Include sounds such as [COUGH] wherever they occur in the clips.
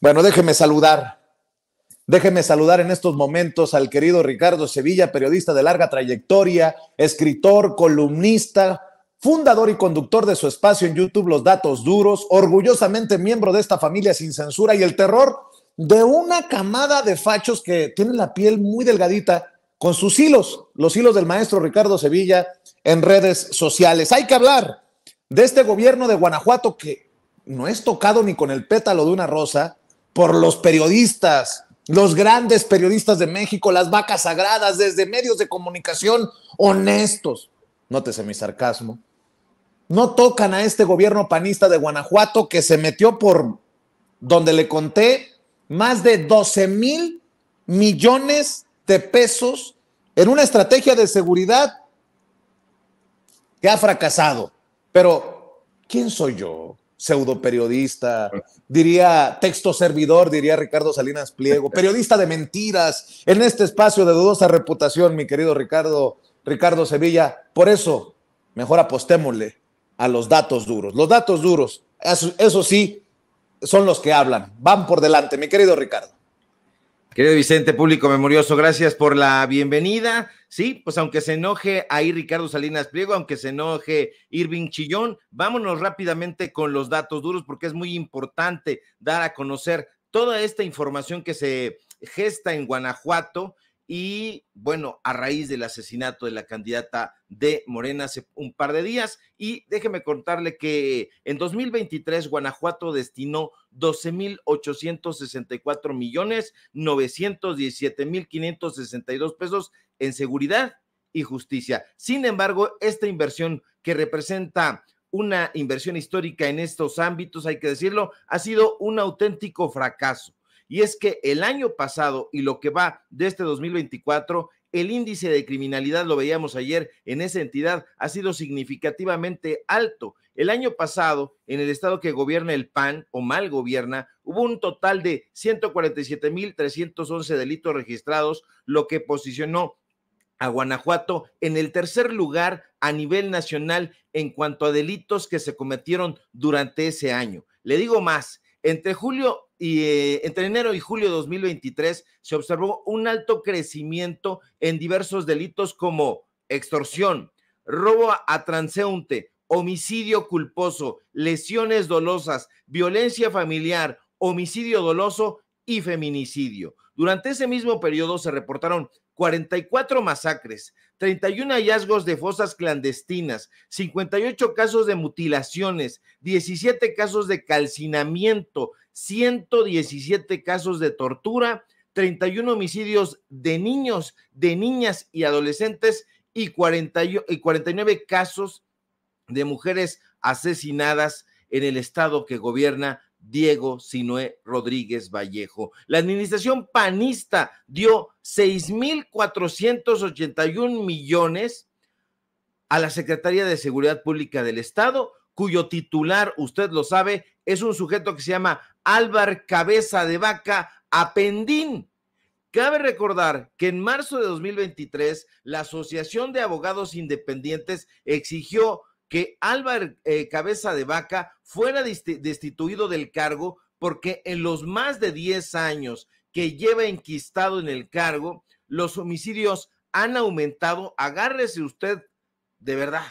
Bueno, déjeme saludar. Déjeme saludar en estos momentos al querido Ricardo Sevilla, periodista de larga trayectoria, escritor, columnista, fundador y conductor de su espacio en YouTube Los Datos Duros, orgullosamente miembro de esta familia sin censura y el terror de una camada de fachos que tienen la piel muy delgadita con sus hilos, los hilos del maestro Ricardo Sevilla en redes sociales. Hay que hablar de este gobierno de Guanajuato que no es tocado ni con el pétalo de una rosa, por los periodistas, los grandes periodistas de México, las vacas sagradas, desde medios de comunicación honestos. Nótese mi sarcasmo. No tocan a este gobierno panista de Guanajuato que se metió por, donde le conté, más de 12 mil millones de pesos en una estrategia de seguridad que ha fracasado. Pero, ¿quién soy yo? pseudo periodista, diría texto servidor, diría Ricardo Salinas Pliego, periodista de mentiras en este espacio de dudosa reputación, mi querido Ricardo, Ricardo Sevilla. Por eso, mejor apostémosle a los datos duros. Los datos duros, eso sí, son los que hablan, van por delante, mi querido Ricardo. Querido Vicente, público memorioso, gracias por la bienvenida. Sí, pues aunque se enoje ahí Ricardo Salinas Pliego, aunque se enoje Irving Chillón, vámonos rápidamente con los datos duros porque es muy importante dar a conocer toda esta información que se gesta en Guanajuato y bueno, a raíz del asesinato de la candidata de Morena hace un par de días. Y déjeme contarle que en 2023 Guanajuato destinó cuatro millones dos pesos en seguridad y justicia. Sin embargo, esta inversión que representa una inversión histórica en estos ámbitos, hay que decirlo, ha sido un auténtico fracaso y es que el año pasado y lo que va de este 2024, el índice de criminalidad, lo veíamos ayer en esa entidad, ha sido significativamente alto. El año pasado, en el estado que gobierna el PAN o mal gobierna, hubo un total de 147.311 delitos registrados, lo que posicionó a Guanajuato en el tercer lugar a nivel nacional en cuanto a delitos que se cometieron durante ese año. Le digo más, entre julio y eh, entre enero y julio de 2023 se observó un alto crecimiento en diversos delitos como extorsión, robo a transeúnte, homicidio culposo, lesiones dolosas, violencia familiar, homicidio doloso y feminicidio. Durante ese mismo periodo se reportaron 44 masacres, 31 hallazgos de fosas clandestinas, 58 casos de mutilaciones, 17 casos de calcinamiento, 117 casos de tortura, 31 homicidios de niños, de niñas y adolescentes y, y 49 casos de mujeres asesinadas en el estado que gobierna Diego Sinué Rodríguez Vallejo. La administración panista dio 6.481 millones a la Secretaría de Seguridad Pública del Estado, cuyo titular, usted lo sabe, es un sujeto que se llama Álvar Cabeza de Vaca Apendín. Cabe recordar que en marzo de 2023, la Asociación de Abogados Independientes exigió que Álvaro eh, Cabeza de Vaca fuera destituido del cargo porque en los más de 10 años que lleva enquistado en el cargo, los homicidios han aumentado. Agárrese usted, de verdad,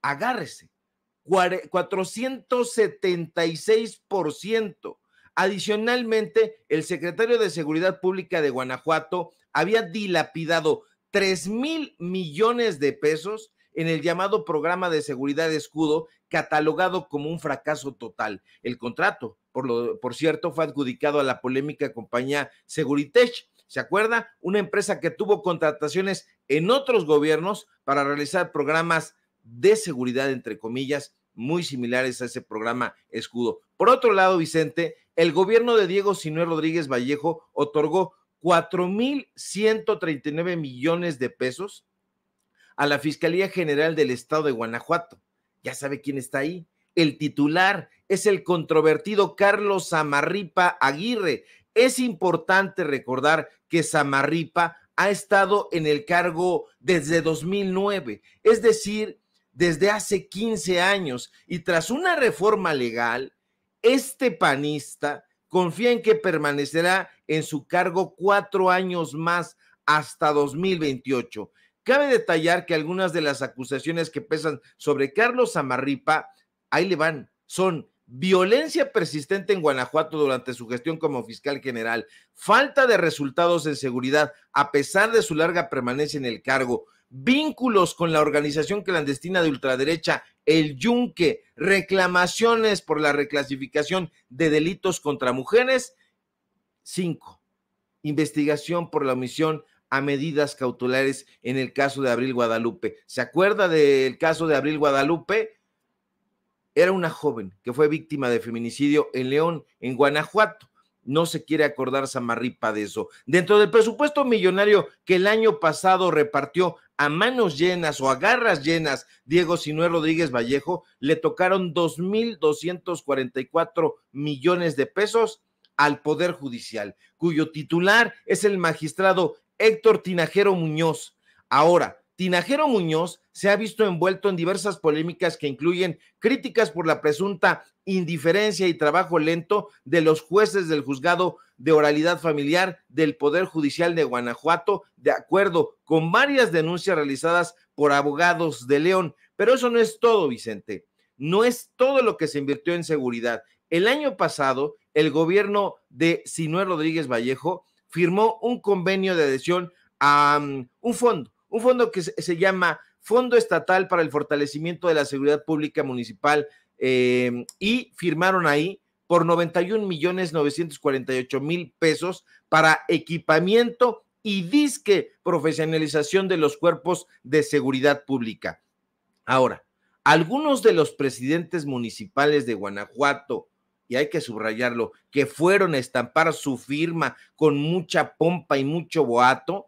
agárrese. 476%. Adicionalmente, el secretario de Seguridad Pública de Guanajuato había dilapidado 3 mil millones de pesos en el llamado programa de seguridad escudo, catalogado como un fracaso total. El contrato, por, lo, por cierto, fue adjudicado a la polémica compañía Seguritech. ¿Se acuerda? Una empresa que tuvo contrataciones en otros gobiernos para realizar programas de seguridad, entre comillas, muy similares a ese programa escudo. Por otro lado, Vicente, el gobierno de Diego Sinuel Rodríguez Vallejo otorgó 4.139 millones de pesos a la Fiscalía General del Estado de Guanajuato. Ya sabe quién está ahí. El titular es el controvertido Carlos Samarripa Aguirre. Es importante recordar que Samarripa ha estado en el cargo desde 2009, es decir, desde hace 15 años. Y tras una reforma legal, este panista confía en que permanecerá en su cargo cuatro años más hasta 2028. Cabe detallar que algunas de las acusaciones que pesan sobre Carlos Samarripa ahí le van, son violencia persistente en Guanajuato durante su gestión como fiscal general, falta de resultados en seguridad a pesar de su larga permanencia en el cargo, vínculos con la organización clandestina de ultraderecha, el Yunque, reclamaciones por la reclasificación de delitos contra mujeres. Cinco, investigación por la omisión a medidas cautelares en el caso de Abril Guadalupe. ¿Se acuerda del caso de Abril Guadalupe? Era una joven que fue víctima de feminicidio en León, en Guanajuato. No se quiere acordar Samarripa de eso. Dentro del presupuesto millonario que el año pasado repartió a manos llenas o a garras llenas Diego Sinué Rodríguez Vallejo, le tocaron mil cuatro millones de pesos al Poder Judicial, cuyo titular es el magistrado Héctor Tinajero Muñoz. Ahora, Tinajero Muñoz se ha visto envuelto en diversas polémicas que incluyen críticas por la presunta indiferencia y trabajo lento de los jueces del juzgado de oralidad familiar del Poder Judicial de Guanajuato, de acuerdo con varias denuncias realizadas por abogados de León. Pero eso no es todo, Vicente. No es todo lo que se invirtió en seguridad. El año pasado, el gobierno de Sinué Rodríguez Vallejo firmó un convenio de adhesión a mm, un fondo, un fondo que se, llama Fondo Estatal para el Fortalecimiento de la Seguridad Pública Municipal em, y firmaron ahí por 91 millones 948 mil pesos para equipamiento y disque profesionalización de los cuerpos de seguridad pública. Ahora, algunos de los presidentes municipales de Guanajuato, y hay que subrayarlo, que fueron a estampar su firma con mucha pompa y mucho boato,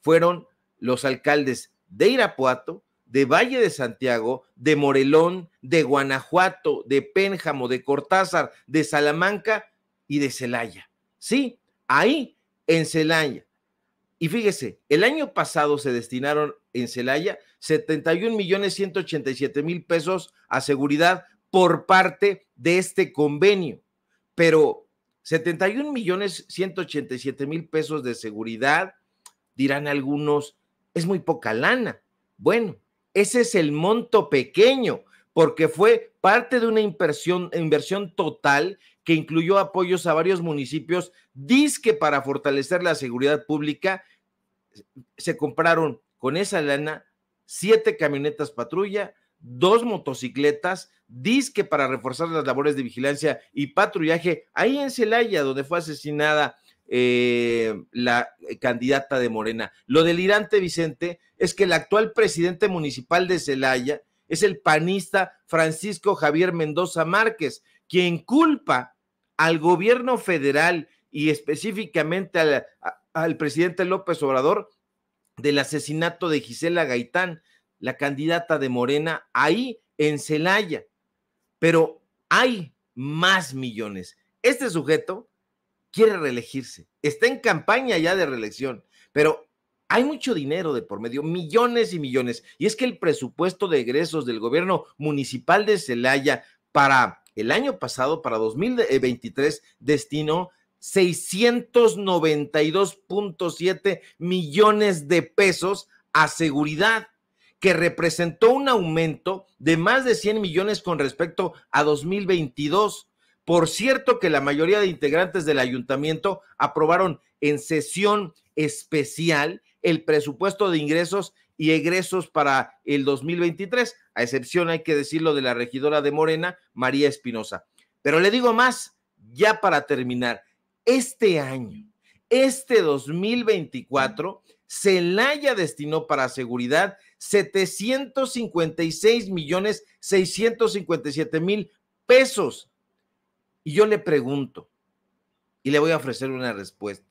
fueron los alcaldes de Irapuato, de Valle de Santiago, de Morelón, de Guanajuato, de Pénjamo, de Cortázar, de Salamanca y de Celaya. Sí, ahí en Celaya. Y fíjese, el año pasado se destinaron en Celaya 71.187.000 pesos a seguridad por parte de este convenio. Pero 71 millones 187 mil pesos de seguridad, dirán algunos, es muy poca lana. Bueno, ese es el monto pequeño, porque fue parte de una inversión, inversión total que incluyó apoyos a varios municipios, que para fortalecer la seguridad pública. Se compraron con esa lana siete camionetas patrulla, dos motocicletas, disque para reforzar las labores de vigilancia y patrullaje ahí en Celaya, donde fue asesinada eh, la candidata de Morena. Lo delirante, Vicente, es que el actual presidente municipal de Celaya es el panista Francisco Javier Mendoza Márquez, quien culpa al gobierno federal y específicamente al, al presidente López Obrador del asesinato de Gisela Gaitán la candidata de Morena ahí en Celaya. Pero hay más millones. Este sujeto quiere reelegirse, está en campaña ya de reelección, pero hay mucho dinero de por medio, millones y millones. Y es que el presupuesto de egresos del gobierno municipal de Celaya para el año pasado, para 2023, eh, destinó 692.7 millones de pesos a seguridad que representó un aumento de más de 100 millones con respecto a 2022. Por cierto que la mayoría de integrantes del ayuntamiento aprobaron en sesión especial el presupuesto de ingresos y egresos para el 2023, a excepción, hay que decirlo, de la regidora de Morena, María Espinosa. Pero le digo más, ya para terminar, este año, este 2024, Celaya destinó para seguridad 756 millones 657 mil pesos. Y yo le pregunto, y le voy a ofrecer una respuesta.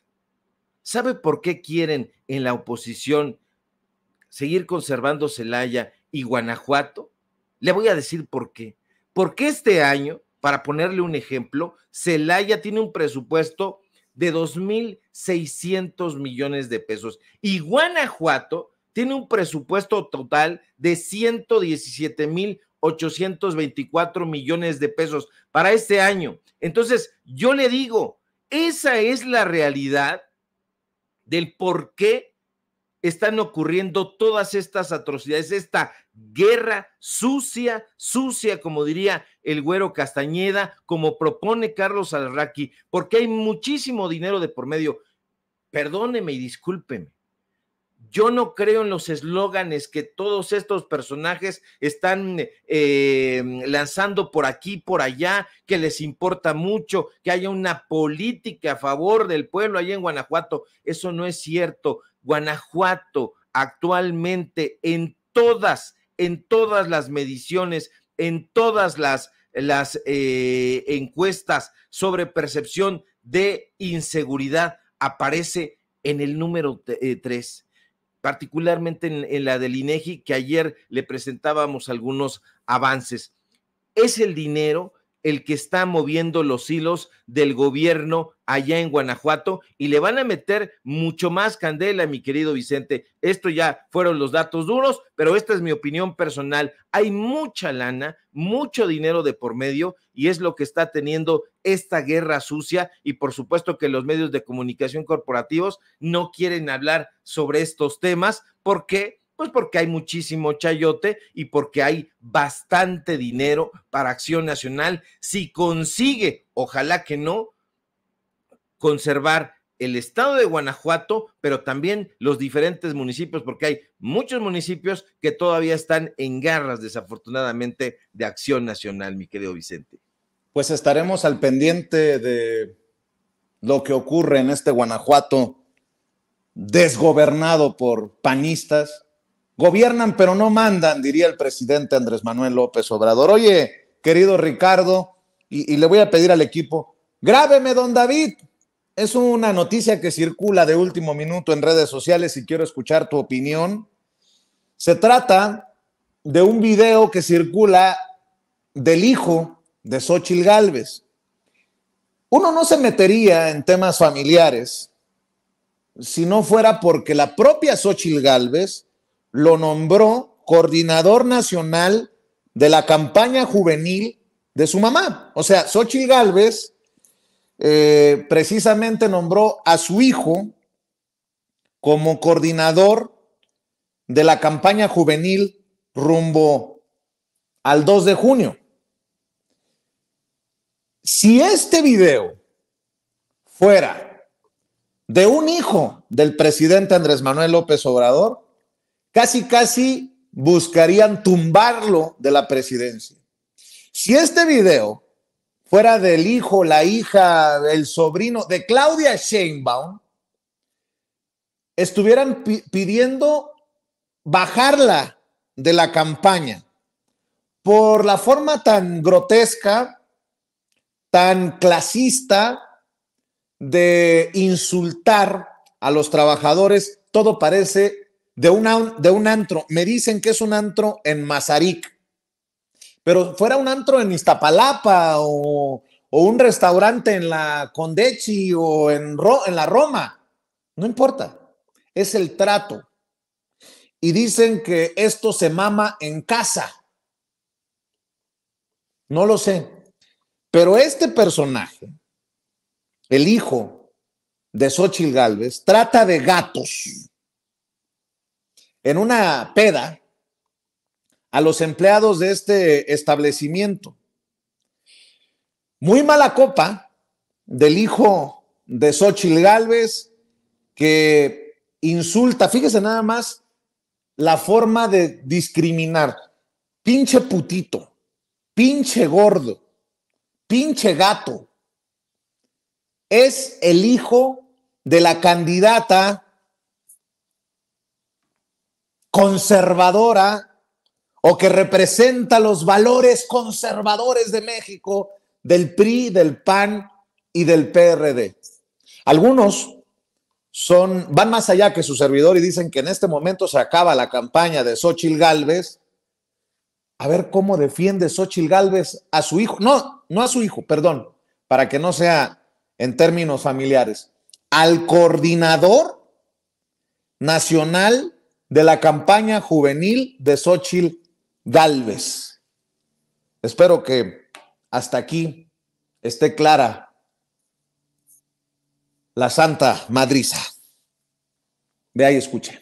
¿Sabe por qué quieren en la oposición seguir conservando Celaya y Guanajuato? Le voy a decir por qué. Porque este año, para ponerle un ejemplo, Celaya tiene un presupuesto de 2.600 millones de pesos y Guanajuato tiene un presupuesto total de 117 mil 824 millones de pesos para este año. Entonces, yo le digo, esa es la realidad del por qué están ocurriendo todas estas atrocidades, esta guerra sucia, sucia, como diría el güero Castañeda, como propone Carlos Alraqui, porque hay muchísimo dinero de por medio. Perdóneme y discúlpeme. Yo no creo en los eslóganes que todos estos personajes están eh, em, lanzando por aquí, por allá, que les importa mucho, que haya una política a favor del pueblo ahí en Guanajuato. Eso no es cierto. Guanajuato actualmente en todas, en todas las mediciones, en todas las, las eh, encuestas sobre percepción de inseguridad, aparece en el número 3 eh, particularmente en, la del INEGI, que ayer le presentábamos algunos avances. Es el dinero el que está moviendo los hilos del gobierno allá en Guanajuato y le van a meter mucho más candela, mi querido Vicente. Esto ya fueron los datos duros, pero esta es mi opinión personal. Hay mucha lana, mucho dinero de por medio y es lo que está teniendo esta guerra sucia y por supuesto que los medios de comunicación corporativos no quieren hablar sobre estos temas porque pues porque hay muchísimo chayote y porque hay bastante dinero para Acción Nacional si consigue, ojalá que no, conservar el estado de Guanajuato, pero también los diferentes municipios, porque hay muchos municipios que todavía están en garras, desafortunadamente, de acción nacional, mi querido Vicente. Pues estaremos al pendiente de lo que ocurre en este Guanajuato desgobernado por panistas, Gobiernan pero no mandan, diría el presidente Andrés Manuel López Obrador. Oye, querido Ricardo, y, le voy a pedir al equipo, grábeme, don David. Es una noticia que circula de último minuto en redes sociales y quiero escuchar tu opinión. Se trata de un video que circula del hijo de Xochil Gálvez. Uno no se metería en temas familiares si no fuera porque la propia Xochil Gálvez lo nombró coordinador nacional de la campaña juvenil de su mamá. O sea, Xochitl Galvez eh, precisamente nombró a su hijo como coordinador de la campaña juvenil rumbo al 2 de junio. Si este video fuera de un hijo del presidente Andrés Manuel López Obrador, casi, casi buscarían tumbarlo de la presidencia. Si este video fuera del hijo, la hija, el sobrino de Claudia Sheinbaum, estuvieran pidiendo bajarla de la campaña por la forma tan grotesca, tan clasista de insultar a los trabajadores, todo parece de, de un antro. Me dicen que es un antro en Mazaric. pero fuera un antro en Iztapalapa o, un restaurante en la Condechi o en, en la Roma, no importa, es el trato. Y dicen que esto se mama en casa. No lo sé. Pero este personaje, el hijo de Xochitl Galvez, trata de gatos en una peda a los empleados de este establecimiento. Muy mala copa del hijo de Xochitl Galvez que insulta, fíjese nada más la forma de discriminar. Pinche putito, pinche gordo, pinche gato. Es el hijo de la candidata conservadora o que representa los valores conservadores de México, del PRI, del PAN y del PRD. Algunos son, van más allá que su servidor y dicen que en este momento se acaba la campaña de Xochil Gálvez. A ver cómo defiende Xochil Gálvez a su hijo, no, no a su hijo, perdón, para que no sea en términos familiares, al coordinador nacional de la campaña juvenil de Xochitl Galvez. Espero que hasta aquí esté clara la Santa Madriza. de ahí escuche.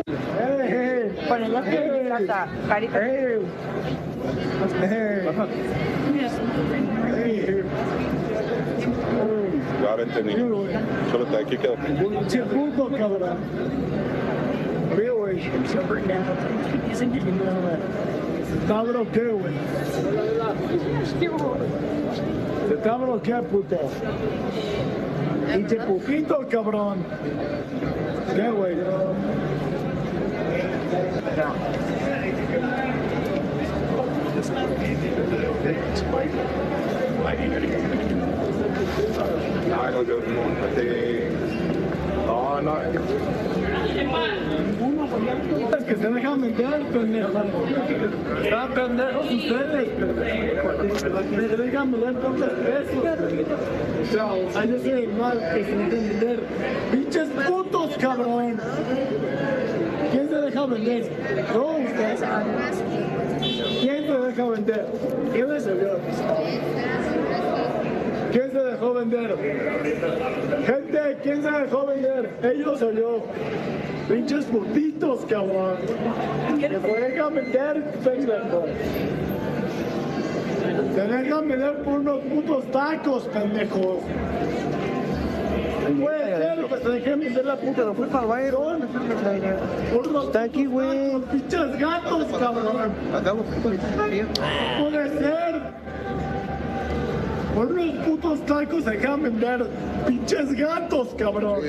Por el Hey. de casa, carita. Hey. Hey. Ahora entendí. Solo está aquí queda. Te cabrón. Veo, güey. Está bloqueo, güey. Se está bloqueando, puto. Pinche pujito, cabrón. ¿Qué, güey? No, no. que se pues, dejan meter, pendejo. ustedes. tantas mal que ¡Pinches putos, cabrón! ¿Quién se deja vender? No, ustedes. ¿Quién se deja vender? ¿Quién le salió? ¿Quién se dejó vender? Gente, ¿quién se dejó vender? Ellos o yo. Pinches putitos, cabrón. Te dejan vender, pendejo. Te dejan vender por unos putos tacos, pendejos que Te dejé vender la puta, no fue para Bayron Está aquí, güey. pinches gatos, cabrón. Puede ser. Por unos putos tacos se dejan vender pinches gatos, cabrón.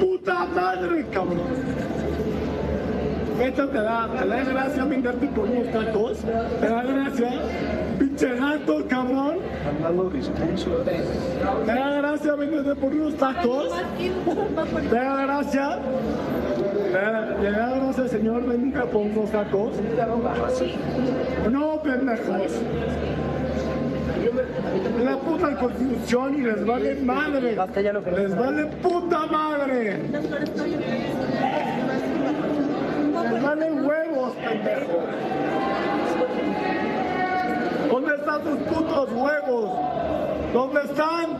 Puta, madre, cabrón. Esta te da, te da gracia venderte por unos tacos, te da gracia Pinche gato cabrón. Andando Te da gracia de por unos tacos. Te da gracia. Te da gracia, señor, venga por unos tacos. No, pendejos. La puta constitución y les vale madre. Les vale puta madre. Les vale huevos, pendejos están sus putos huevos? ¿Dónde están?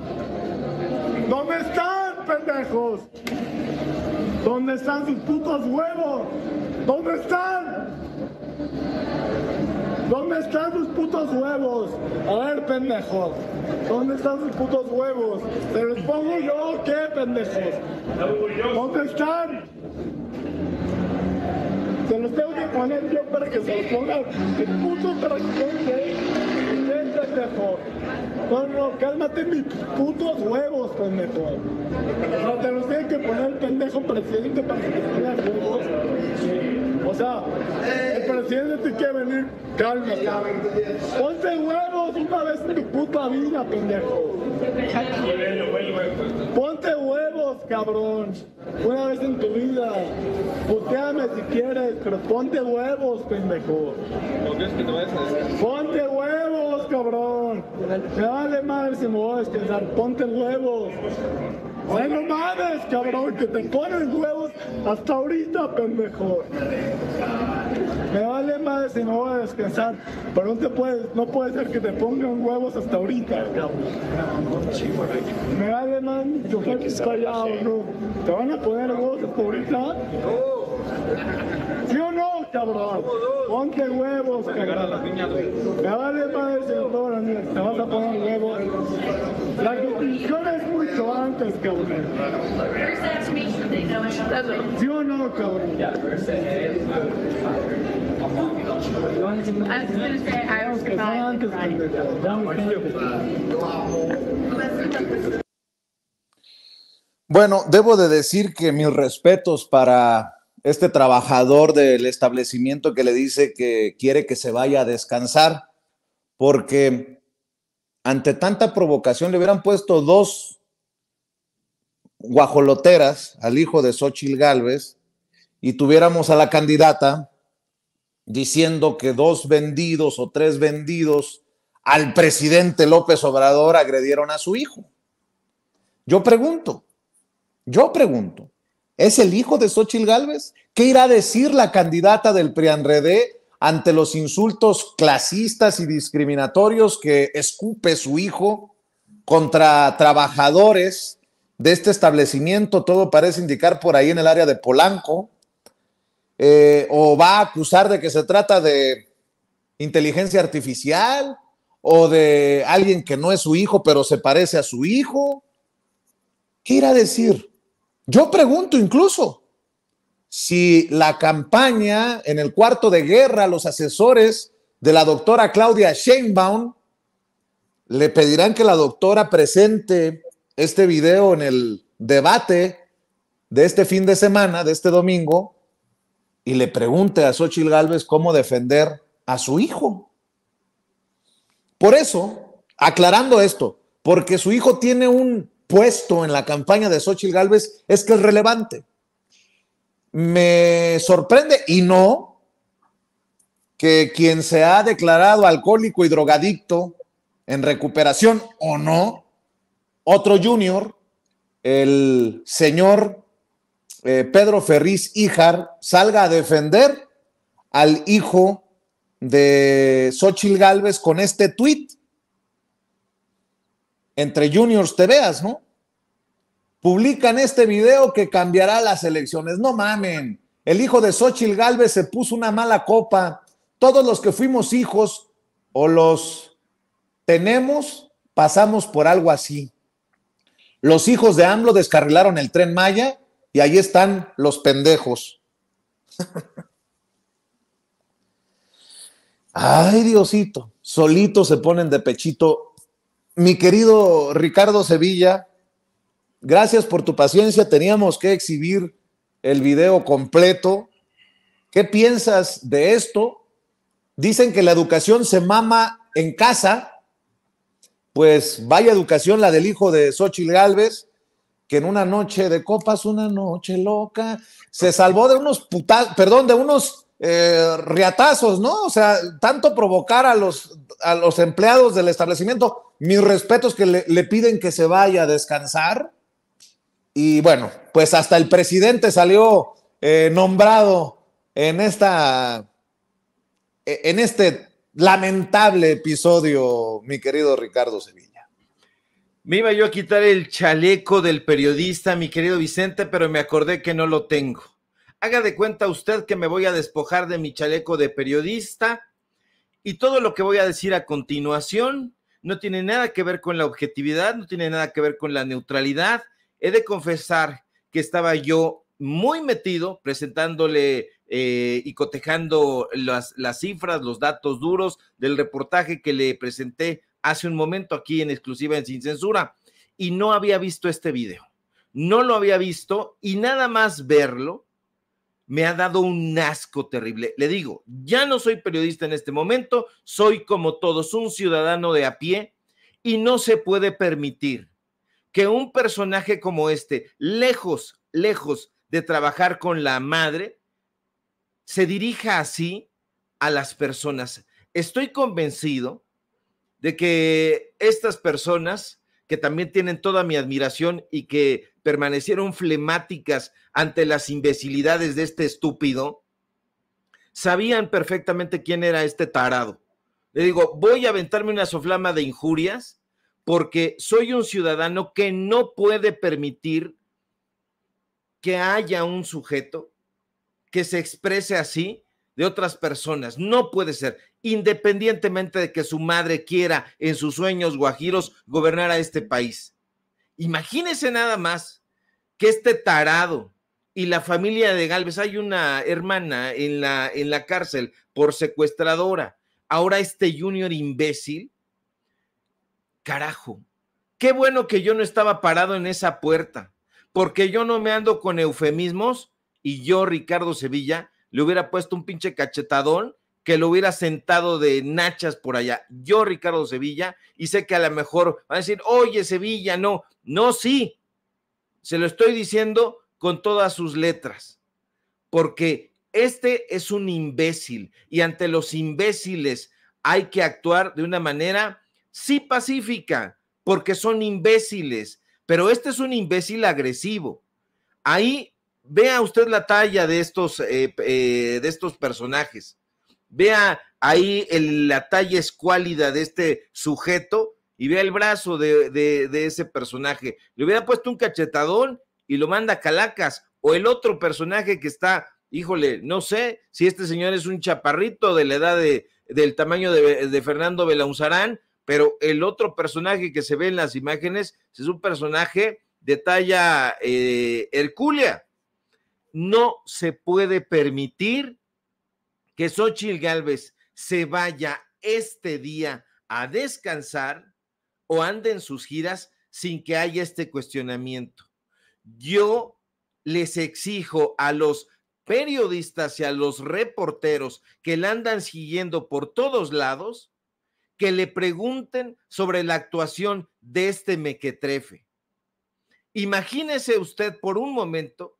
¿Dónde están, pendejos? ¿Dónde están sus putos huevos? ¿Dónde están? ¿Dónde están sus putos huevos? A ver, pendejos. ¿Dónde están sus putos huevos? ¿Se los pongo yo o qué, pendejos? ¿Dónde están? Se los tengo que poner yo para que se los pongan puto para pendejo. No, cálmate mis putos huevos, pendejo. no te los tiene que poner el pendejo presidente para que te pongas huevos. O sea, el presidente tiene que venir, cálmate. Ponte huevos una vez en tu puta vida, pendejo. Ponte huevos, cabrón. Una vez en tu vida. Puteame si quieres, pero ponte huevos, pendejo. que cabrón. Me vale madre si me voy a descansar. Ponte huevos. Ay, no mames, cabrón, que te ponen huevos hasta ahorita, pendejo. Me vale madre si me voy a descansar, pero no, puedes, no puede ser que te pongan huevos hasta ahorita, Me vale madre yo callado, ¿Te van a poner huevos hasta ahorita? No. ¿Sí o no, cabrón? Ponte huevos, cabrón. Me vale madre amigo. te vas a poner huevos. La competición es mucho antes, cabrón. ¿Sí o no, cabrón? Bueno, debo de decir que mis respetos para este trabajador del establecimiento que le dice que quiere que se vaya a descansar, porque ante tanta provocación le hubieran puesto dos guajoloteras al hijo de Xochil Gálvez y tuviéramos a la candidata diciendo que dos vendidos o tres vendidos al presidente López Obrador agredieron a su hijo. Yo pregunto, yo pregunto, ¿Es el hijo de Xochil Gálvez? ¿Qué irá a decir la candidata del prianredé ante los insultos clasistas y discriminatorios que escupe su hijo contra trabajadores de este establecimiento? Todo parece indicar por ahí en el área de Polanco. Eh, ¿O va a acusar de que se trata de inteligencia artificial? ¿O de alguien que no es su hijo pero se parece a su hijo? ¿Qué irá a decir? Yo pregunto incluso si la campaña en el cuarto de guerra, los asesores de la doctora Claudia Sheinbaum le pedirán que la doctora presente este video en el debate de este fin de semana, de este domingo, y le pregunte a Xochitl Gálvez cómo defender a su hijo. Por eso, aclarando esto, porque su hijo tiene un puesto en la campaña de Xochitl Galvez es que es relevante. Me sorprende y no que quien se ha declarado alcohólico y drogadicto en recuperación o no, otro junior, el señor eh, Pedro Ferriz Ijar salga a defender al hijo de Xochitl Galvez con este tuit entre juniors te veas, ¿no? Publican este video que cambiará las elecciones. No mamen. El hijo de Xochitl Galvez se puso una mala copa. Todos los que fuimos hijos o los tenemos, pasamos por algo así. Los hijos de AMLO descarrilaron el tren Maya y ahí están los pendejos. [LAUGHS] Ay, Diosito, solitos se ponen de pechito mi querido Ricardo Sevilla, gracias por tu paciencia. Teníamos que exhibir el video completo. ¿Qué piensas de esto? Dicen que la educación se mama en casa. Pues vaya educación la del hijo de Xochitl Galvez, que en una noche de copas, una noche loca, se salvó de unos putas, perdón, de unos eh, riatazos, ¿no? O sea, tanto provocar a los, a los empleados del establecimiento. Mis respetos que le, piden que se vaya a descansar. Y bueno, pues hasta el presidente salió eh, nombrado en esta e, en este lamentable episodio, mi querido Ricardo Sevilla. Me iba yo a quitar el chaleco del periodista, mi querido Vicente, pero me acordé que no lo tengo. Haga de cuenta usted que me voy a despojar de mi chaleco de periodista y todo lo que voy a decir a continuación no tiene nada que ver con la objetividad, no tiene nada que ver con la neutralidad. He de confesar que estaba yo muy metido presentándole eh, y cotejando las, las cifras, los datos duros del reportaje que le presenté hace un momento aquí en exclusiva en Sin Censura y no había visto este video. No lo había visto y nada más verlo me ha dado un asco terrible. Le digo, ya no soy periodista en este momento, soy como todos un ciudadano de a pie y no se puede permitir que un personaje como este, lejos, lejos de trabajar con la madre, se dirija así a las personas. Estoy convencido de que estas personas que también tienen toda mi admiración y que permanecieron flemáticas ante las imbecilidades de este estúpido, sabían perfectamente quién era este tarado. Le digo, voy a aventarme una soflama de injurias porque soy un ciudadano que no puede permitir que haya un sujeto que se exprese así de otras personas. No puede ser, independientemente de que su madre quiera en sus sueños guajiros gobernar a este país. Imagínense nada más que este tarado y la familia de Galvez, hay una hermana en la, en la cárcel por secuestradora, ahora este junior imbécil, carajo, qué bueno que yo no estaba parado en esa puerta, porque yo no me ando con eufemismos y yo, Ricardo Sevilla, le hubiera puesto un pinche cachetadón que lo hubiera sentado de nachas por allá. Yo, Ricardo Sevilla, y sé que a lo mejor van a decir, oye, Sevilla, no, no, sí. Se lo estoy diciendo con todas sus letras, porque este es un imbécil y ante los imbéciles hay que actuar de una manera, sí, pacífica, porque son imbéciles, pero este es un imbécil agresivo. Ahí vea usted la talla de estos, eh, eh, de estos personajes Vea ahí la talla escuálida de este sujeto y vea el brazo de, ese personaje. Le hubiera puesto un cachetadón y lo manda Calacas. O el otro personaje que está, híjole, no sé si este señor es un chaparrito de la edad del tamaño de, Fernando Belauzarán, pero el otro personaje que se ve en las imágenes es un personaje de talla eh, hercúlea. No se puede permitir que Xochitl Galvez se vaya este día a descansar o ande en sus giras sin que haya este cuestionamiento. Yo les exijo a los periodistas y a los reporteros que la andan siguiendo por todos lados, que le pregunten sobre la actuación de este mequetrefe. Imagínese usted por un momento,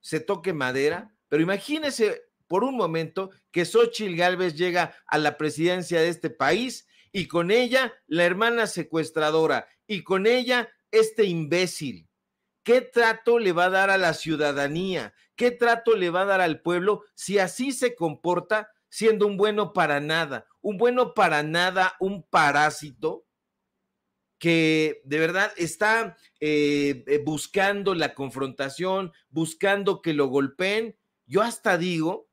se toque madera, pero imagínese por un momento que Xochitl Gálvez llega a la presidencia de este país y con ella la hermana secuestradora y con ella este imbécil. ¿Qué trato le va a dar a la ciudadanía? ¿Qué trato le va a dar al pueblo si así se comporta siendo un bueno para nada? Un bueno para nada, un parásito que de verdad está eh, eh, buscando la confrontación, buscando que lo golpeen. Yo hasta digo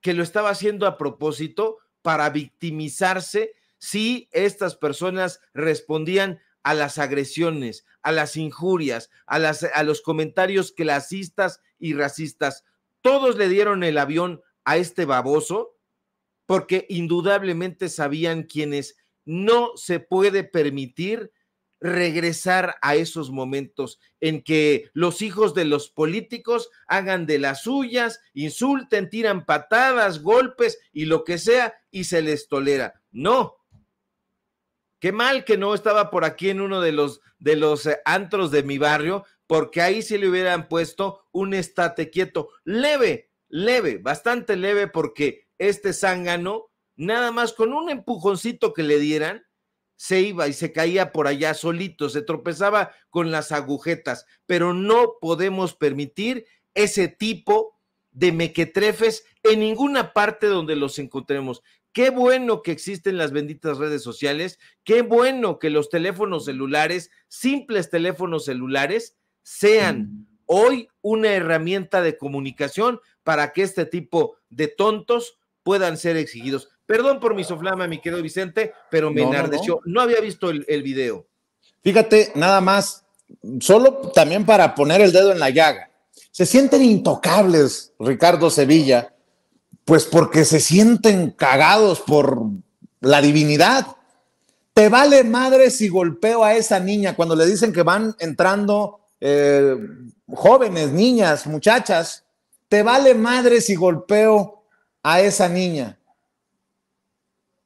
que lo estaba haciendo a propósito para victimizarse si estas personas respondían a las agresiones, a las injurias, a, las, a los comentarios clasistas y racistas. Todos le dieron el avión a este baboso porque indudablemente sabían quienes no se puede permitir regresar a esos momentos en que los hijos de los políticos hagan de las suyas, insulten, tiran patadas, golpes y lo que sea y se les tolera. No. Qué mal que no estaba por aquí en uno de los de los eh, antros de mi barrio, porque ahí sí le hubieran puesto un estate quieto, leve, leve, bastante leve porque este zángano nada más con un empujoncito que le dieran se iba y se caía por allá solito, se tropezaba con las agujetas, pero no podemos permitir ese tipo de mequetrefes en ninguna parte donde los encontremos. Qué bueno que existen las benditas redes sociales, qué bueno que los teléfonos celulares, simples teléfonos celulares, sean hoy una herramienta de comunicación para que este tipo de tontos puedan ser exigidos. Perdón por mi soflama, mi querido Vicente, pero me enardeció. No, había visto el, video. Fíjate, nada más, solo también para poner el dedo en la llaga. Se sienten intocables, Ricardo Sevilla, pues porque se sienten cagados por la divinidad. Te vale madre si golpeo a esa niña cuando le dicen que van entrando eh, jóvenes, niñas, muchachas. Te vale madre si golpeo a esa niña.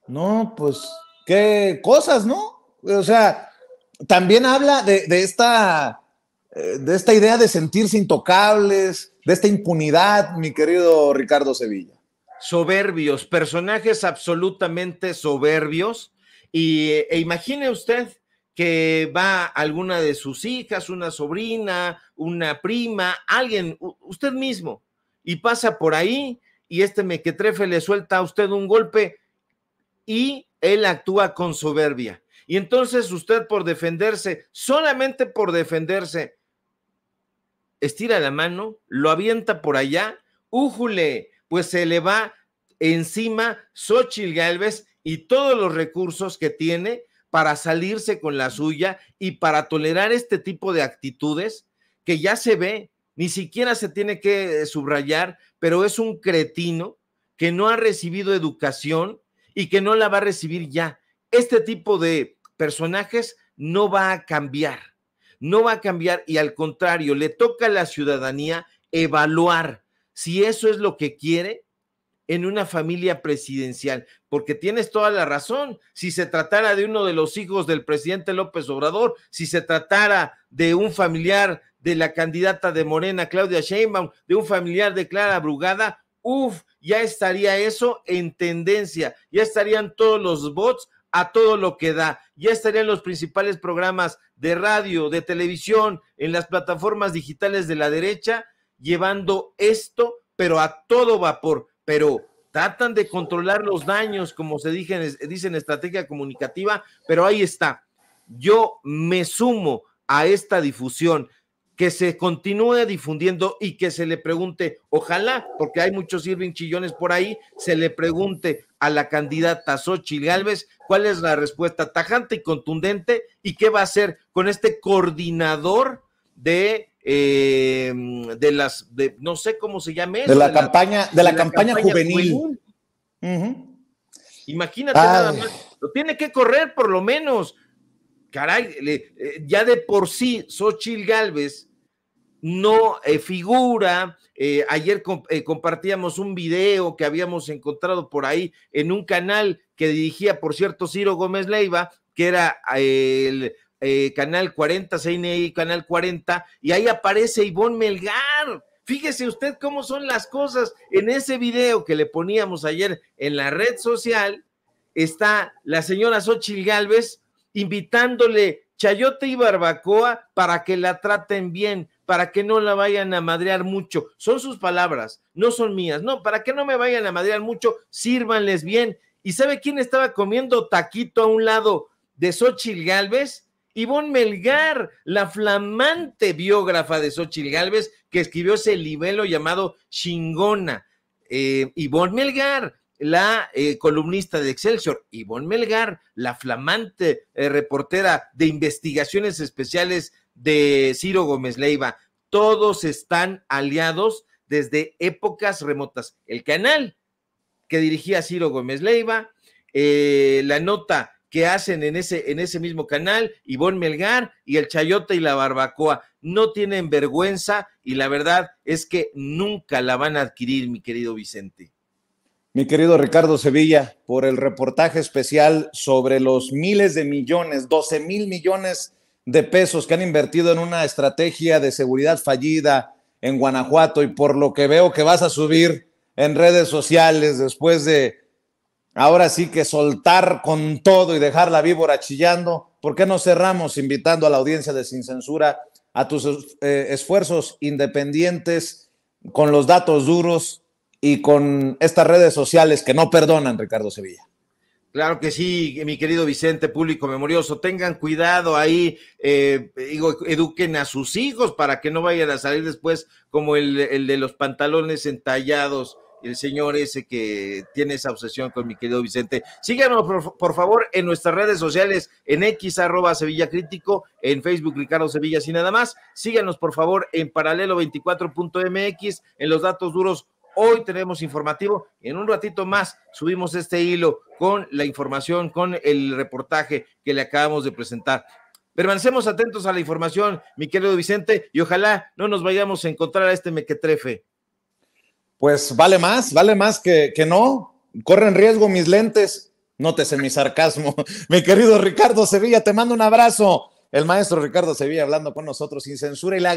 No, pues qué cosas, ¿no? O sea, también habla de, esta, eh, de esta idea de sentirse intocables, de esta impunidad, mi querido Ricardo Sevilla. Soberbios, personajes absolutamente soberbios. Y eh, e imagine usted que va alguna de sus hijas, una sobrina, una prima, alguien, usted mismo, y pasa por ahí y este mequetrefe le suelta a usted un golpe y él actúa con soberbia. Y entonces usted por defenderse, solamente por defenderse, estira la mano, lo avienta por allá, újule, pues se le va encima Xochitl Galvez y todos los recursos que tiene para salirse con la suya y para tolerar este tipo de actitudes que ya se ve, ni siquiera se tiene que subrayar, pero es un cretino que no ha recibido educación, y que no la va a recibir ya. Este tipo de personajes no va a cambiar, no va a cambiar y al contrario, le toca a la ciudadanía evaluar si eso es lo que quiere en una familia presidencial, porque tienes toda la razón. Si se tratara de uno de los hijos del presidente López Obrador, si se tratara de un familiar de la candidata de Morena, Claudia Sheinbaum, de un familiar de Clara Brugada, uff, ya estaría eso en tendencia, ya estarían todos los bots a todo lo que da, ya estarían los principales programas de radio, de televisión, en las plataformas digitales de la derecha, llevando esto, pero a todo vapor, pero tratan de controlar los daños, como se dice en estrategia comunicativa, pero ahí está. Yo me sumo a esta difusión que se continúe difundiendo y que se le pregunte, ojalá, porque hay muchos Irving Chillones por ahí, se le pregunte a la candidata Sochi Gálvez cuál es la respuesta tajante y contundente y qué va a hacer con este coordinador de eh, de las de, no sé cómo se llame de, eso, la, de, campaña, la, de la, campaña juvenil, imagínate nada más lo tiene que correr por lo menos caray, eh, ya de por sí Xochil Galvez, no eh, figura. Eh, ayer compartíamos un video que habíamos encontrado por ahí en un canal que dirigía, por cierto, Ciro Gómez Leiva, que era el canal 40, CNI Canal 40, y ahí aparece Ivonne Melgar. Fíjese usted cómo son las cosas. En ese video que le poníamos ayer en la red social, está la señora Xochil Galvez invitándole chayote y barbacoa para que la traten bien, para que no la vayan a madrear mucho. Son sus palabras, no son mías. No, para que no me vayan a madrear mucho, sírvanles bien. ¿Y sabe quién estaba comiendo taquito a un lado de Xochil Galvez? Ivonne Melgar, la flamante biógrafa de Xochitl Galvez, que escribió ese libelo llamado Chingona. Eh, Ivonne Melgar, la eh, columnista de Excelsior, Ivonne Melgar, la flamante eh, reportera de investigaciones especiales de Ciro Gómez Leiva. Todos están aliados desde épocas remotas. El canal que dirigía Ciro Gómez Leiva, eh, la nota que hacen en ese, en ese mismo canal, Ivonne Melgar y el Chayote y la Barbacoa. No tienen vergüenza y la verdad es que nunca la van a adquirir, mi querido Vicente. Mi querido Ricardo Sevilla, por el reportaje especial sobre los miles de millones, 12 mil millones de pesos que han invertido en una estrategia de seguridad fallida en Guanajuato y por lo que veo que vas a subir en redes sociales después de ahora sí que soltar con todo y dejar la víbora chillando, ¿por qué no cerramos invitando a la audiencia de Sin Censura a tus eh, esfuerzos independientes con los datos duros y con estas redes sociales que no perdonan, Ricardo Sevilla. Claro que sí, mi querido Vicente, público memorioso, tengan cuidado ahí, eh, digo, eduquen a sus hijos para que no vayan a salir después como el, de los pantalones entallados el señor ese que tiene esa obsesión con mi querido Vicente. Síganos, por, favor, en nuestras redes sociales, en X arroba Sevilla Crítico, en Facebook Ricardo Sevilla, sin nada más. Síganos, por favor, en paralelo24.mx, en los datos duros Hoy tenemos informativo. En un ratito más subimos este hilo con la información, con el reportaje que le acabamos de presentar. Permanecemos atentos a la información, mi querido Vicente, y ojalá no nos vayamos a encontrar a este mequetrefe. Pues vale más, vale más que, que no. Corren riesgo mis lentes. Nótese mi sarcasmo. [LAUGHS] Mi querido Ricardo Sevilla, te mando un abrazo. El maestro Ricardo Sevilla hablando con nosotros sin censura y la